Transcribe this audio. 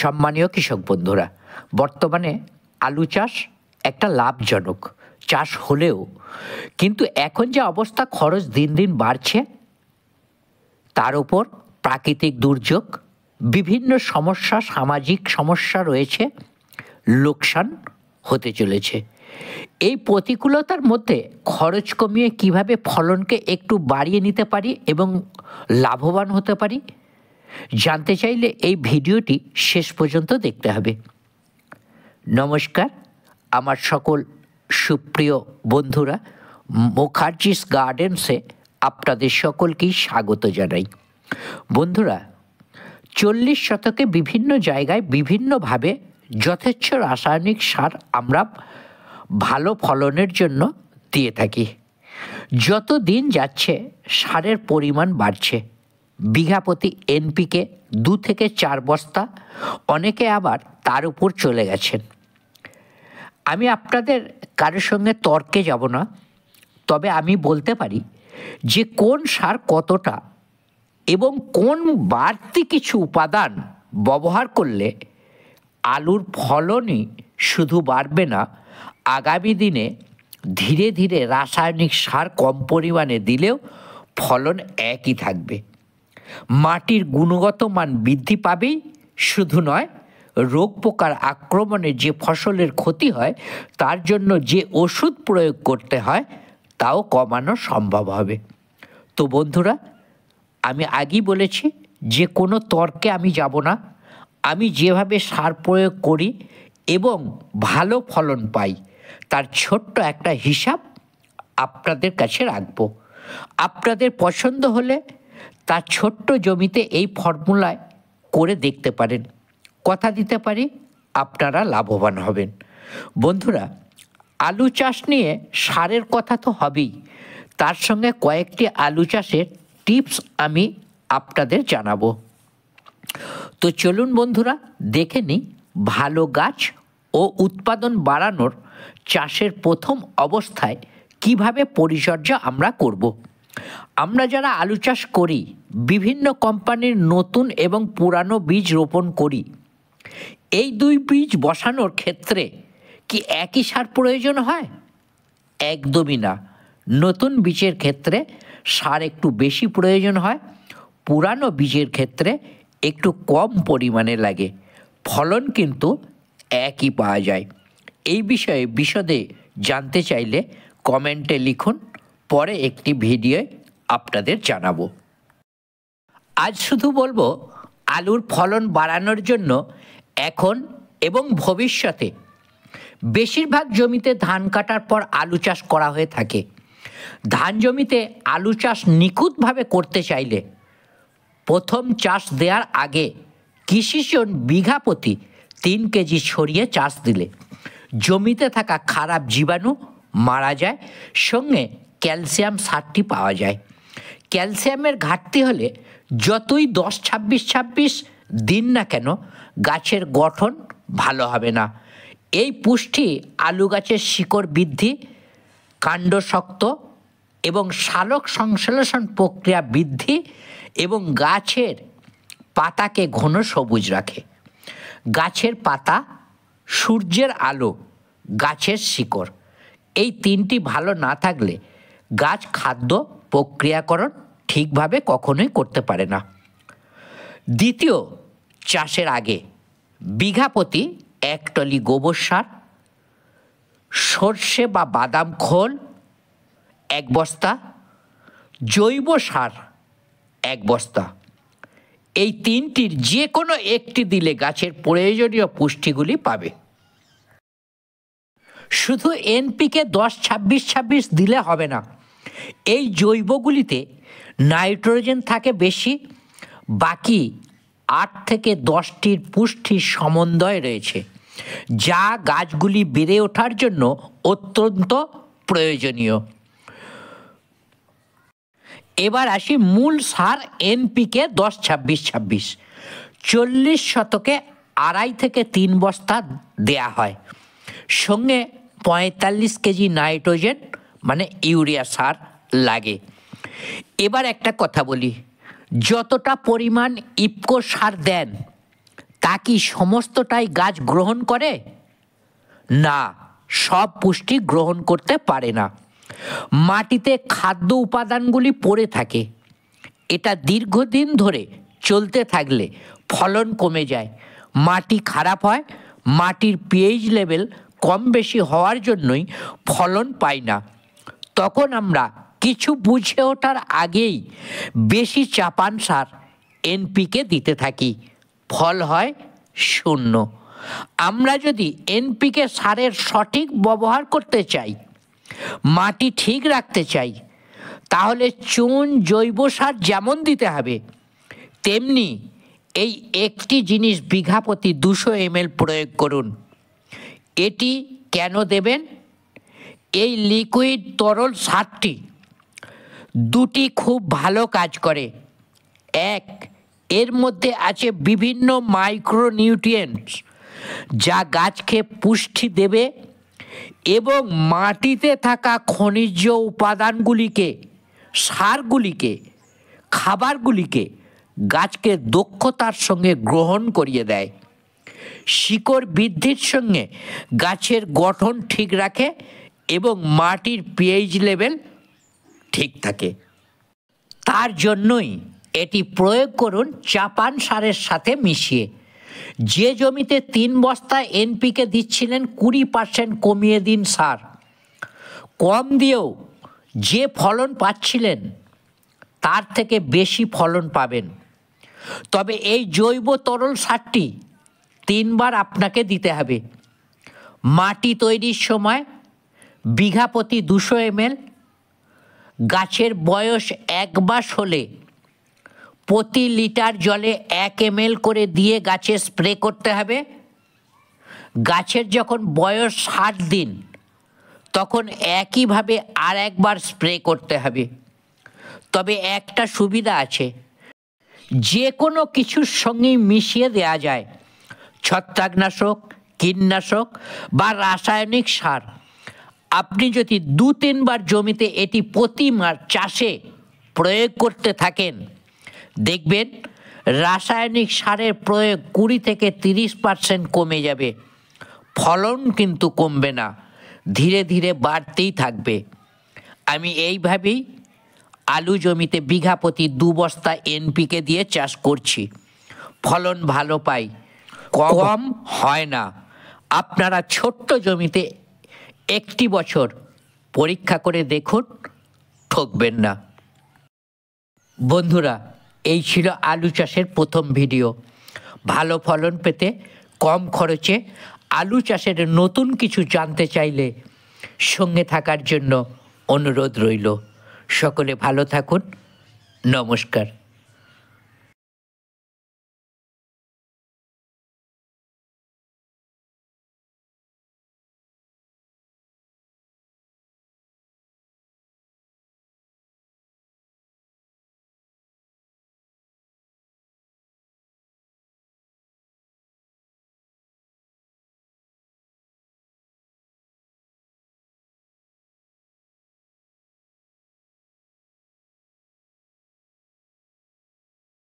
সম্মানীয় কৃষক বন্ধুরা বর্তমানে আলু চাষ একটা লাভজনক চাষ হলেও কিন্তু এখন যে অবস্থা খরচ দিন দিন বাড়ছে তার উপর প্রাকৃতিক দুর্যোগ বিভিন্ন সমস্যা সামাজিক সমস্যা রয়েছে লোকসান হতে চলেছে এই প্রতিকূলতার মধ্যে খরচ কমিয়ে কিভাবে ফলনকে একটু বাড়িয়ে নিতে পারি এবং লাভবান হতে পারি জানতে চাইলে এই ভিডিওটি শেষ পর্যন্ত দেখতে হবে নমস্কার আমার সকল সুপ্রিয় বন্ধুরা মুখার্জিস গার্ডেন্সে আপনাদের সকলকেই স্বাগত জানাই বন্ধুরা চল্লিশ শতকে বিভিন্ন জায়গায় বিভিন্নভাবে যথেচ্ছ রাসায়নিক সার আমরা ভালো ফলনের জন্য দিয়ে থাকি যত দিন যাচ্ছে সারের পরিমাণ বাড়ছে বিঘা প্রতি এনপিকে দু থেকে চার বস্তা অনেকে আবার তার উপর চলে গেছেন আমি আপনাদের কারোর সঙ্গে তর্কে যাব না তবে আমি বলতে পারি যে কোন সার কতটা এবং কোন বাড়তি কিছু উপাদান ব্যবহার করলে আলুর ফলনই শুধু বাড়বে না আগামী দিনে ধীরে ধীরে রাসায়নিক সার কম পরিমাণে দিলেও ফলন একই থাকবে মাটির গুণগত মান বৃদ্ধি পাবেই শুধু নয় রোগ পোকার আক্রমণে যে ফসলের ক্ষতি হয় তার জন্য যে ওষুধ প্রয়োগ করতে হয় তাও কমানো সম্ভব হবে তো বন্ধুরা আমি আগেই বলেছি যে কোনো তর্কে আমি যাব না আমি যেভাবে সার প্রয়োগ করি এবং ভালো ফলন পাই তার ছোট্ট একটা হিসাব আপনাদের কাছে রাখবো আপনাদের পছন্দ হলে তার ছোট্ট জমিতে এই ফর্মুলায় করে দেখতে পারেন কথা দিতে পারি আপনারা লাভবান হবেন বন্ধুরা আলু চাষ নিয়ে সারের কথা তো হবেই তার সঙ্গে কয়েকটি আলু চাষের টিপস আমি আপনাদের জানাবো তো চলুন বন্ধুরা দেখে নিই ভালো গাছ ও উৎপাদন বাড়ানোর চাষের প্রথম অবস্থায় কিভাবে পরিচর্যা আমরা করব। আমরা যারা আলু চাষ করি বিভিন্ন কোম্পানির নতুন এবং পুরানো বীজ রোপণ করি এই দুই বীজ বসানোর ক্ষেত্রে কি একই সার প্রয়োজন হয় একদমই না নতুন বীজের ক্ষেত্রে সার একটু বেশি প্রয়োজন হয় পুরানো বীজের ক্ষেত্রে একটু কম পরিমাণে লাগে ফলন কিন্তু একই পাওয়া যায় এই বিষয়ে বিশদে জানতে চাইলে কমেন্টে লিখুন পরে একটি ভিডিওয় আপনাদের জানাবো আজ শুধু বলবো আলুর ফলন বাড়ানোর জন্য এখন এবং ভবিষ্যতে বেশিরভাগ জমিতে ধান কাটার পর আলু চাষ করা হয়ে থাকে ধান জমিতে আলু চাষ নিখুঁতভাবে করতে চাইলে প্রথম চাষ দেওয়ার আগে কৃষিজন বিঘা প্রতি তিন কেজি ছড়িয়ে চাষ দিলে জমিতে থাকা খারাপ জীবাণু মারা যায় সঙ্গে ক্যালসিয়াম সারটি পাওয়া যায় ক্যালসিয়ামের ঘাটতি হলে যতই দশ ছাব্বিশ ছাব্বিশ দিন না কেন গাছের গঠন ভালো হবে না এই পুষ্টি আলু গাছের শিকড় বৃদ্ধি কাণ্ড শক্ত এবং শালক সংশ্লেষণ প্রক্রিয়া বৃদ্ধি এবং গাছের পাতাকে ঘন সবুজ রাখে গাছের পাতা সূর্যের আলো গাছের শিকড় এই তিনটি ভালো না থাকলে গাছ খাদ্য প্রক্রিয়াকরণ ঠিকভাবে কখনোই করতে পারে না দ্বিতীয় চাষের আগে বিঘা প্রতি এক টলি গোবর সার সর্ষে বা বাদাম খোল এক বস্তা জৈব সার এক বস্তা এই তিনটির যে কোনো একটি দিলে গাছের প্রয়োজনীয় পুষ্টিগুলি পাবে শুধু এনপিকে দশ ছাব্বিশ ছাব্বিশ দিলে হবে না এই জৈবগুলিতে নাইট্রোজেন থাকে বেশি বাকি আট থেকে দশটির পুষ্টির সমন্বয় রয়েছে যা গাছগুলি বেড়ে ওঠার জন্য অত্যন্ত প্রয়োজনীয় এবার আসি মূল সার এনপিকে দশ ছাব্বিশ ছাব্বিশ চল্লিশ শতকে আড়াই থেকে তিন বস্তা দেয়া হয় সঙ্গে পঁয়তাল্লিশ কেজি নাইট্রোজেন মানে ইউরিয়া সার লাগে এবার একটা কথা বলি যতটা পরিমাণ ইপকো সার দেন তা কি সমস্তটাই গাছ গ্রহণ করে না সব পুষ্টি গ্রহণ করতে পারে না মাটিতে খাদ্য উপাদানগুলি পড়ে থাকে এটা দীর্ঘদিন ধরে চলতে থাকলে ফলন কমে যায় মাটি খারাপ হয় মাটির পিএইচ লেভেল কম বেশি হওয়ার জন্যই ফলন পাই না তখন আমরা কিছু বুঝে ওঠার আগেই বেশি চাপান সার এনপিকে দিতে থাকি ফল হয় শূন্য আমরা যদি এনপিকে সারের সঠিক ব্যবহার করতে চাই মাটি ঠিক রাখতে চাই তাহলে চুন জৈব সার যেমন দিতে হবে তেমনি এই একটি জিনিস বিঘা প্রতি দুশো এমএল প্রয়োগ করুন এটি কেন দেবেন এই লিকুইড তরল সারটি দুটি খুব ভালো কাজ করে এক এর মধ্যে আছে বিভিন্ন মাইক্রোনিউট্রিয়েন্টস যা গাছকে পুষ্টি দেবে এবং মাটিতে থাকা খনিজ উপাদানগুলিকে সারগুলিকে খাবারগুলিকে গাছকে দক্ষতার সঙ্গে গ্রহণ করিয়ে দেয় শিকড় বৃদ্ধির সঙ্গে গাছের গঠন ঠিক রাখে এবং মাটির পিএইচ লেভেল ঠিক থাকে তার জন্যই এটি প্রয়োগ করুন চাপান সারের সাথে মিশিয়ে যে জমিতে তিন বস্তা এনপিকে দিচ্ছিলেন কুড়ি পার্সেন্ট কমিয়ে দিন সার কম দিয়েও যে ফলন পাচ্ছিলেন তার থেকে বেশি ফলন পাবেন তবে এই জৈব তরল সারটি তিনবার আপনাকে দিতে হবে মাটি তৈরির সময় বিঘা প্রতি দুশো এমএল গাছের বয়স এক মাস হলে প্রতি লিটার জলে এক এম করে দিয়ে গাছে স্প্রে করতে হবে গাছের যখন বয়স ষাট দিন তখন একইভাবে আর একবার স্প্রে করতে হবে তবে একটা সুবিধা আছে যে কোনো কিছুর সঙ্গে মিশিয়ে দেয়া যায় ছত্রাকনাশক কীটনাশক বা রাসায়নিক সার আপনি যদি দু তিনবার জমিতে এটি প্রতি চাষে প্রয়োগ করতে থাকেন দেখবেন রাসায়নিক সারের প্রয়োগ কুড়ি থেকে তিরিশ পার্সেন্ট কমে যাবে ফলন কিন্তু কমবে না ধীরে ধীরে বাড়তেই থাকবে আমি এইভাবেই আলু জমিতে বিঘা প্রতি দু বস্তা এনপিকে দিয়ে চাষ করছি ফলন ভালো পাই কম হয় না আপনারা ছোট্ট জমিতে একটি বছর পরীক্ষা করে দেখুন ঠকবেন না বন্ধুরা এই ছিল আলু চাষের প্রথম ভিডিও ভালো ফলন পেতে কম খরচে আলু চাষের নতুন কিছু জানতে চাইলে সঙ্গে থাকার জন্য অনুরোধ রইল সকলে ভালো থাকুন নমস্কার